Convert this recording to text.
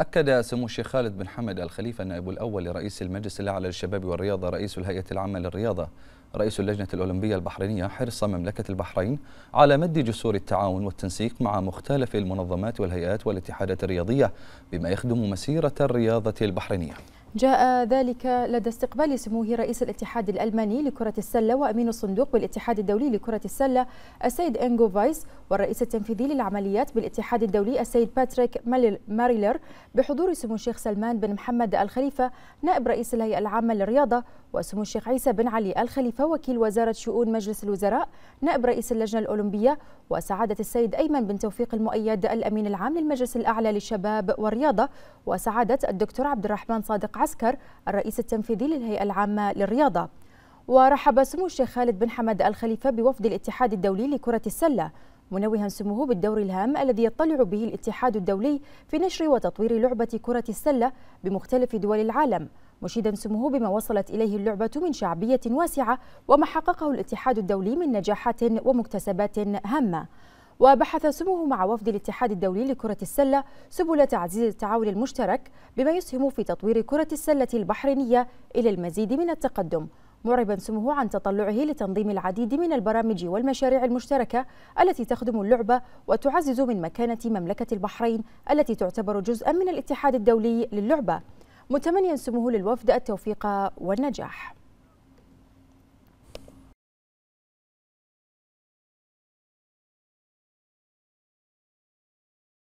أكد سمو الشيخ خالد بن حمد الخليفة النائب الأول لرئيس المجلس الأعلى للشباب والرياضة رئيس الهيئة العامة للرياضة رئيس اللجنة الأولمبية البحرينية حرص مملكة البحرين على مد جسور التعاون والتنسيق مع مختلف المنظمات والهيئات والاتحادات الرياضية بما يخدم مسيرة الرياضة البحرينية جاء ذلك لدى استقبال سموه رئيس الاتحاد الألماني لكرة السلة وأمين الصندوق بالاتحاد الدولي لكرة السلة السيد إنجو فايس والرئيس التنفيذي للعمليات بالاتحاد الدولي السيد باتريك ماريلر بحضور سمو الشيخ سلمان بن محمد الخليفة نائب رئيس الهيئة العامة للرياضة وسمو الشيخ عيسى بن علي الخليفة وكيل وزارة شؤون مجلس الوزراء نائب رئيس اللجنة الأولمبية وسعادة السيد أيمن بن توفيق المؤيد الأمين العام للمجلس الأعلى للشباب والرياضة وسعادة الدكتور عبد الرحمن صادق العسكر الرئيس التنفيذي للهيئة العامة للرياضة ورحب سمو الشيخ خالد بن حمد الخليفة بوفد الاتحاد الدولي لكرة السلة منوها سموه بالدور الهام الذي يطلع به الاتحاد الدولي في نشر وتطوير لعبة كرة السلة بمختلف دول العالم مشيدا سموه بما وصلت إليه اللعبة من شعبية واسعة وما حققه الاتحاد الدولي من نجاحات ومكتسبات هامة وبحث سموه مع وفد الاتحاد الدولي لكرة السلة سبل تعزيز التعاون المشترك بما يسهم في تطوير كرة السلة البحرينية إلى المزيد من التقدم معربا سموه عن تطلعه لتنظيم العديد من البرامج والمشاريع المشتركة التي تخدم اللعبة وتعزز من مكانة مملكة البحرين التي تعتبر جزءا من الاتحاد الدولي للعبة متمنيا سموه للوفد التوفيق والنجاح